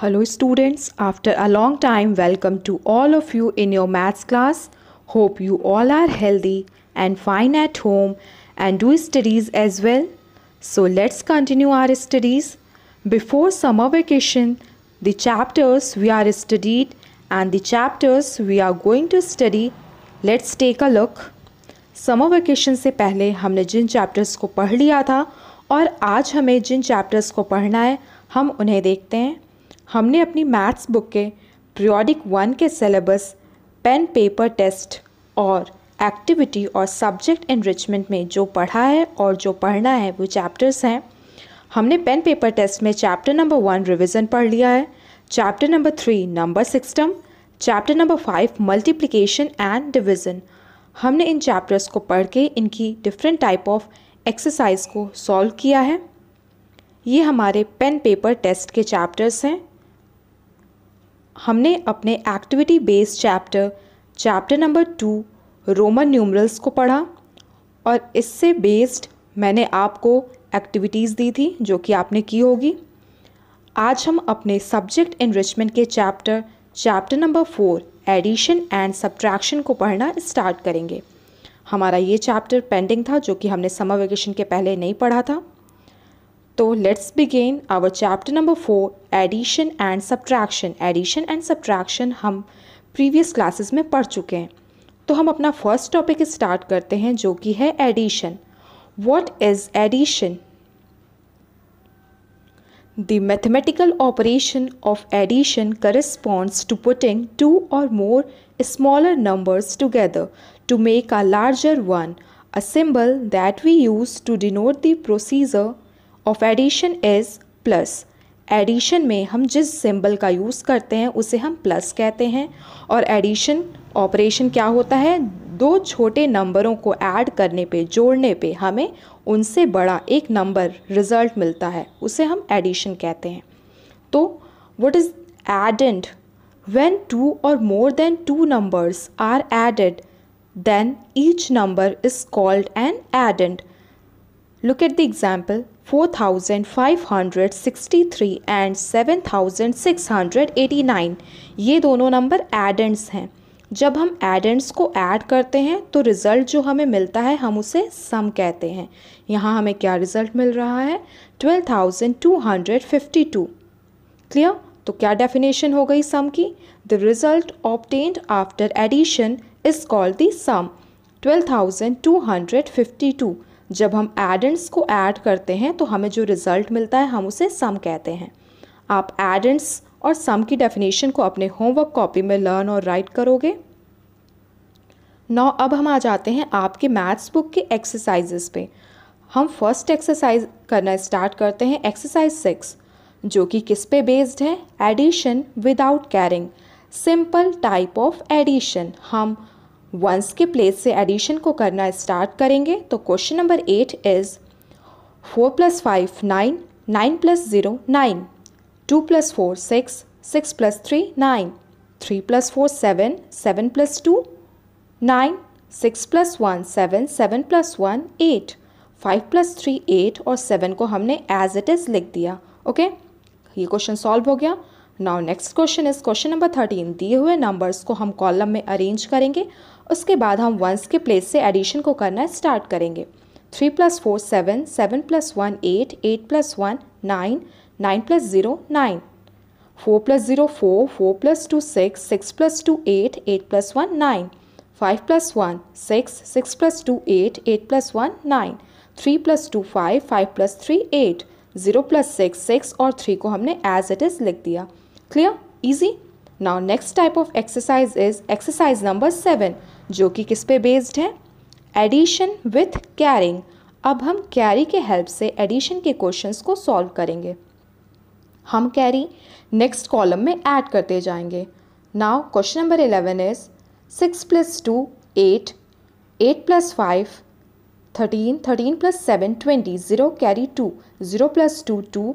Hello students, after a long time welcome to all of you in your maths class. Hope you all are healthy and fine at home and do studies as well. So let's continue our studies. Before summer vacation, the chapters we are studied and the chapters we are going to study, let's take a look. Summer vacation से पहले हमने जिन chapters को पढ़ लिया था और आज हमें जिन चैप्टर्स को पढ़ना है हम उन्हें देखते हैं हमने अपनी मैथ्स बुक के प्रियोडिक वन के सिलेबस पेन पेपर टेस्ट और एक्टिविटी और सब्जेक्ट एनरिचमेंट में जो पढ़ा है और जो पढ़ना है वो चैप्टर्स हैं हमने पेन पेपर टेस्ट में चैप्टर नंबर वन रिविज़न पढ़ लिया है chapter number three number system chapter number five multiplication and division हमने इन चैप्टर्स को पढ़ के इनकी डिफरेंट टाइप ऑफ एक्सरसाइज को सॉल्व किया है ये हमारे पेन पेपर टेस्ट के चैप्टर्स हैं हमने अपने activity based chapter chapter number two Roman numerals को पढ़ा और इससे बेस्ड मैंने आपको एक्टिविटीज़ दी थी जो कि आपने की होगी आज हम अपने सब्जेक्ट इनरिचमेंट के chapter chapter number four addition and subtraction को पढ़ना स्टार्ट करेंगे हमारा ये चैप्टर पेंडिंग था जो कि हमने समर वेकेशन के पहले नहीं पढ़ा था तो let's begin our chapter number four addition and subtraction addition and subtraction हम प्रीवियस क्लासेस में पढ़ चुके हैं तो हम अपना फर्स्ट टॉपिक स्टार्ट करते हैं जो कि है addition what is addition the mathematical operation of addition corresponds to putting two or more smaller numbers together to make a larger one a symbol that we use to denote the procedure of addition is plus addition में हम जिस symbol का use करते हैं उसे हम plus कहते हैं और एडिशन ऑपरेशन क्या होता है दो छोटे नंबरों को ऐड करने पे जोड़ने पे हमें उनसे बड़ा एक नंबर रिजल्ट मिलता है उसे हम एडिशन कहते हैं तो what is addend when two or more than two numbers are added then each number is called an addend Look at the example 4563 and 7689 ये दोनों नंबर एडेंट्स हैं जब हम एडेंट्स को ऐड करते हैं तो रिज़ल्ट जो हमें मिलता है हम उसे सम कहते हैं यहाँ हमें क्या रिज़ल्ट मिल रहा है 12,252 क्लियर तो क्या डेफिनेशन हो गई सम की the result obtained after addition is called the sum 12,252 जब हम एडेंट्स को ऐड करते हैं तो हमें जो रिज़ल्ट मिलता है हम उसे सम कहते हैं आप एडेंट्स और सम की डेफिनेशन को अपने होमवर्क कॉपी में लर्न और राइट करोगे नौ अब हम आ जाते हैं आपके मैथ्स बुक के एक्सरसाइजेस पे हम फर्स्ट एक्सरसाइज करना स्टार्ट करते हैं एक्सरसाइज सिक्स जो कि किस पे बेस्ड है addition without carrying simple type of addition हम वंस के प्लेस से एडिशन को करना स्टार्ट करेंगे तो question number eight is four plus five nine nine plus zero nine two plus four six six plus three nine three plus four seven seven plus two nine six plus one seven seven plus one eight five plus three eight और seven को हमने as it is लिख दिया okay okay? ये question solve हो गया now next question is question number thirteen दिए हुए नंबर्स को हम कॉलम में अरेंज करेंगे उसके बाद हम वंस के प्लेस से एडिशन को करना स्टार्ट करेंगे three plus four seven seven plus one eight eight plus one nine nine plus zero nine four plus zero four four plus two six six plus two eight eight plus one nine five plus one six six plus two eight eight plus one nine three plus two five five plus three eight zero plus six six और three को हमने as it is लिख दिया clear easy now next type of exercise is exercise number seven जो कि किस पे based है एडिशन विथ कैरिंग अब हम कैरी के हेल्प से एडिशन के क्वेश्चंस को सॉल्व करेंगे हम कैरी नेक्स्ट कॉलम में ऐड करते जाएंगे now question number eleven is six plus two eight eight plus five thirteen thirteen plus seven twenty zero carry two zero plus two two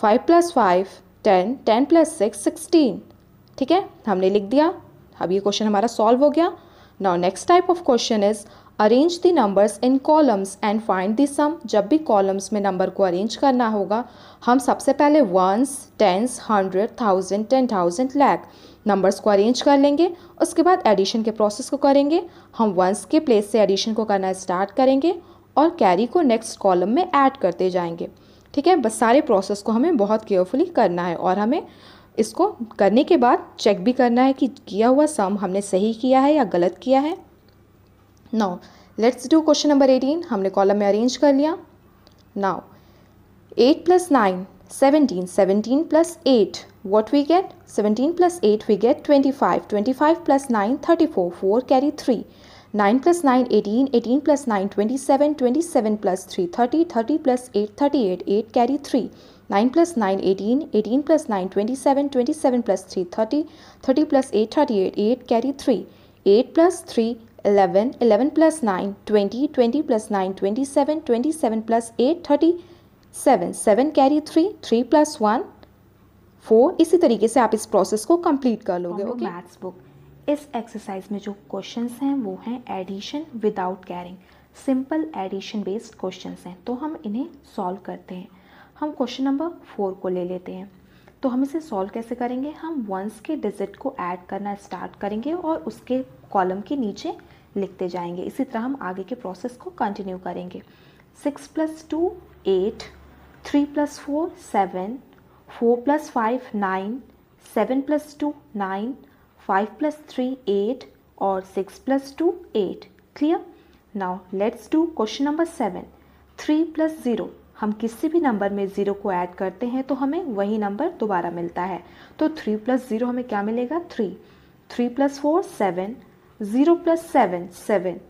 five plus five ten ten plus six sixteen ठीक है हमने लिख दिया अब ये question हमारा solve हो गया now next type of question is arrange the numbers in columns and find the sum जब भी कॉलम्स में नंबर को अरेंज करना होगा हम सबसे पहले ones tens hundred thousand ten thousand lakh numbers को अरेंज कर लेंगे उसके बाद एडिशन के प्रोसेस को करेंगे हम वंस के प्लेस से एडिशन को करना स्टार्ट करेंगे और कैरी को नेक्स्ट कॉलम में ऐड करते जाएंगे ठीक है बस सारे प्रोसेस को हमें बहुत केयरफुली करना है और हमें इसको करने के बाद चेक भी करना है कि किया हुआ सम हमने सही किया है या गलत किया है now let's do question number eighteen हमने कॉलम में अरेंज कर लिया now eight plus nine seventeen seventeen plus eight what we get seventeen plus eight we get twenty five twenty five plus nine thirty four four carry three nine plus nine eighteen eighteen plus nine twenty seven twenty seven plus three thirty thirty plus eight thirty eight eight carry three nine plus nine eighteen eighteen plus nine twenty seven twenty seven plus three thirty thirty plus eight thirty eight eight carry three eight plus three eleven eleven plus nine twenty twenty plus nine twenty seven twenty seven plus eight thirty seven seven carry three three plus one four इसी तरीके से आप इस process को complete कर लोगे okay maths book इस exercise में जो क्वेश्चंस हैं वो हैं addition without carrying simple addition based questions हैं तो हम इन्हें सॉल्व करते हैं हम क्वेश्चन नंबर फोर को ले लेते हैं तो हम इसे सॉल्व कैसे करेंगे हम वंस के डिजिट को ऐड करना स्टार्ट करेंगे और उसके कॉलम के नीचे लिखते जाएंगे इसी तरह हम आगे के प्रोसेस को कंटिन्यू करेंगे six plus two eight three plus four seven four plus five nine seven plus two nine five plus three eight और six plus two eight clear now let's do question number seven three plus zero हम किसी भी number में zero को add करते हैं तो हमें वही नंबर दोबारा मिलता है तो थ्री प्लस ज़ीरो हमें क्या मिलेगा three three plus four seven zero plus seven seven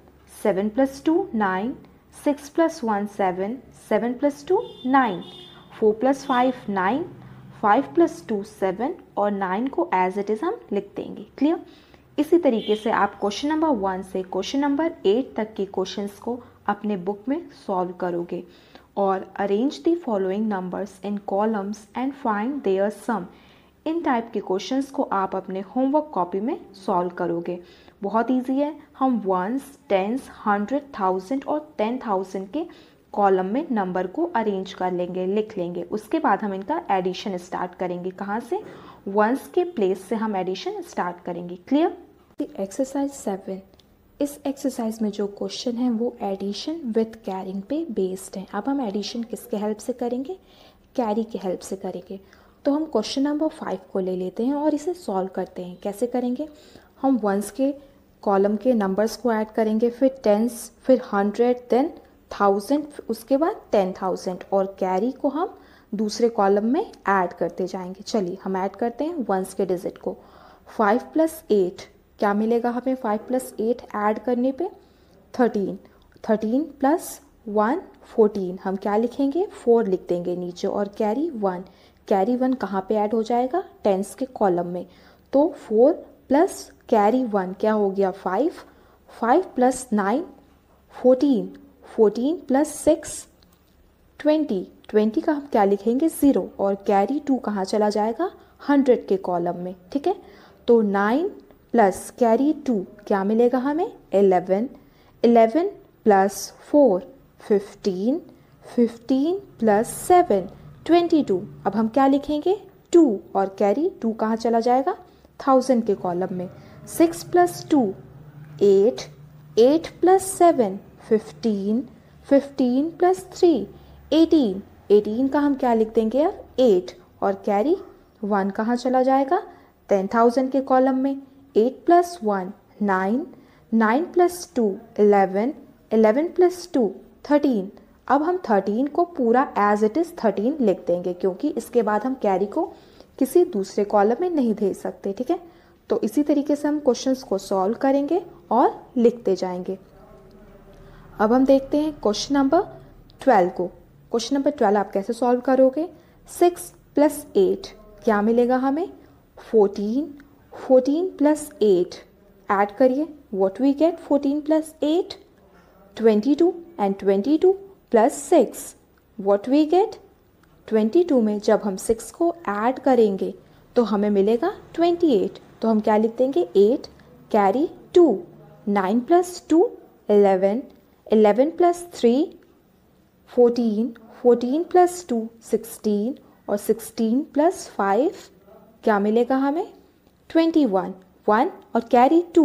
seven plus two nine six plus one seven seven plus two nine four plus five nine five plus two seven और nine को as it is हम लिख देंगे clear इसी तरीके से आप question number one से क्वेश्चन नंबर एट तक के क्वेश्चंस को अपने बुक में सॉल्व करोगे और arrange the following numbers in columns and find their sum इन टाइप के क्वेश्चंस को आप अपने होमवर्क कॉपी में सॉल्व करोगे बहुत इजी है हम वंस टेंस हंड्रेड थाउजेंड और टेन थाउजेंड के कॉलम में नंबर को अरेंज कर लेंगे लिख लेंगे उसके बाद हम इनका एडिशन स्टार्ट करेंगे कहाँ से वंस के प्लेस से हम एडिशन स्टार्ट करेंगे क्लियर एक्सरसाइज सेवन इस एक्सरसाइज में जो क्वेश्चन है वो एडिशन विथ कैरिंग पे बेस्ड है अब हम एडिशन किसके हेल्प से करेंगे कैरी के हेल्प से करेंगे तो हम क्वेश्चन नंबर फाइव को ले लेते हैं और इसे सॉल्व करते हैं कैसे करेंगे हम वंस के कॉलम के नंबर्स को ऐड करेंगे फिर टेंस फिर हंड्रेड देन थाउजेंड उसके बाद टेन थाउजेंड और कैरी को हम दूसरे कॉलम में ऐड करते जाएंगे चलिए हम ऐड करते हैं वंस के डिजिट को फाइव प्लस एट क्या मिलेगा हमें फाइव प्लस एट ऐड करने पे thirteen thirteen plus one fourteen हम क्या लिखेंगे फोर लिख देंगे नीचे और कैरी वन कैरी वन कहाँ पे ऐड हो जाएगा टेंस के कॉलम में तो फोर प्लस कैरी वन क्या हो गया five five plus nine fourteen fourteen plus six twenty twenty का हम क्या लिखेंगे ज़ीरो और कैरी टू कहाँ चला जाएगा हंड्रेड के कॉलम में ठीक है तो नाइन प्लस कैरी टू क्या मिलेगा हमें eleven eleven plus four fifteen fifteen plus seven twenty two अब हम क्या लिखेंगे टू और कैरी टू कहाँ चला जाएगा थाउजेंड के कॉलम में six plus two eight eight plus seven fifteen fifteen plus three eighteen eighteen का हम क्या लिख देंगे अब एट और कैरी वन कहाँ चला जाएगा टेन थाउजेंड के कॉलम में eight plus one nine nine plus two eleven eleven plus two thirteen अब हम थर्टीन को पूरा एज इट इज़ थर्टीन लिख देंगे क्योंकि इसके बाद हम कैरी को किसी दूसरे कॉलम में नहीं भेज सकते ठीक है तो इसी तरीके से हम क्वेश्चंस को सॉल्व करेंगे और लिखते जाएंगे अब हम देखते हैं क्वेश्चन नंबर ट्वेल्व को क्वेश्चन नंबर ट्वेल्व आप कैसे सॉल्व करोगे सिक्स प्लस एट क्या मिलेगा हमें fourteen fourteen plus eight add करिए what we get fourteen plus eight twenty two and twenty two plus six what we get twenty two में जब हम सिक्स को ऐड करेंगे तो हमें मिलेगा ट्वेंटी एट तो हम क्या लिख देंगे eight carry two nine plus two eleven eleven plus three fourteen fourteen plus two sixteen और सिक्सटीन प्लस फाइव क्या मिलेगा हमें ट्वेंटी वन वन और carry two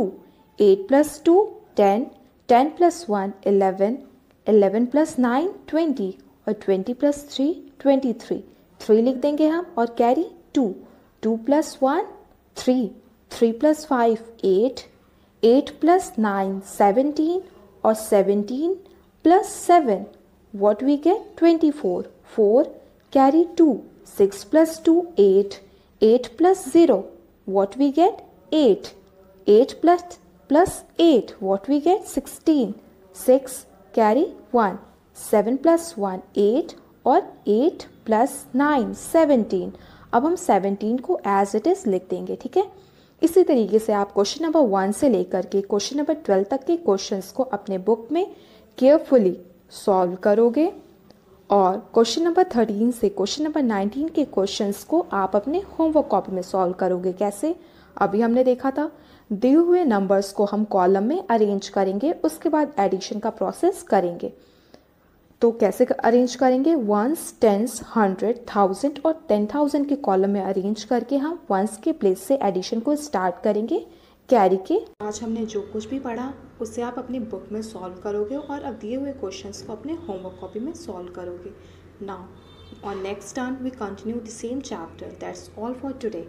eight plus two ten ten plus one eleven eleven plus nine twenty और twenty plus three twenty three three लिख देंगे हम और carry two two plus one three three plus five eight eight plus nine seventeen और seventeen plus seven what we get 24 4 carry 2 6 plus 2 8 8 plus 0 what we get 8 8 plus plus 8 what we get 16 6 carry 1 7 plus 1 8 और 8 plus 9 17 अब हम 17 को as it is लिख देंगे ठीक है इसी तरीके से आप क्वेश्चन नंबर 1 से लेकर के क्वेश्चन नंबर 12 तक के क्वेश्चंस को अपने बुक में केयरफुली सॉल्व करोगे और क्वेश्चन नंबर थर्टीन से क्वेश्चन नंबर नाइनटीन के क्वेश्चंस को आप अपने होमवर्क कॉपी में सॉल्व करोगे कैसे अभी हमने देखा था दिए हुए नंबर्स को हम कॉलम में अरेंज करेंगे उसके बाद एडिशन का प्रोसेस करेंगे तो कैसे अरेंज करेंगे वंस टेंस हंड्रेड थाउजेंड और टेन थाउजेंड के कॉलम में अरेंज करके हम वंस के प्लेस से एडिशन को स्टार्ट करेंगे कैरी के आज हमने जो कुछ भी पढ़ा उसे आप अपनी बुक में सॉल्व करोगे और अब दिए हुए क्वेश्चंस को अपने होमवर्क कॉपी में सॉल्व करोगे नाउ और next time we continue the same chapter that's all for today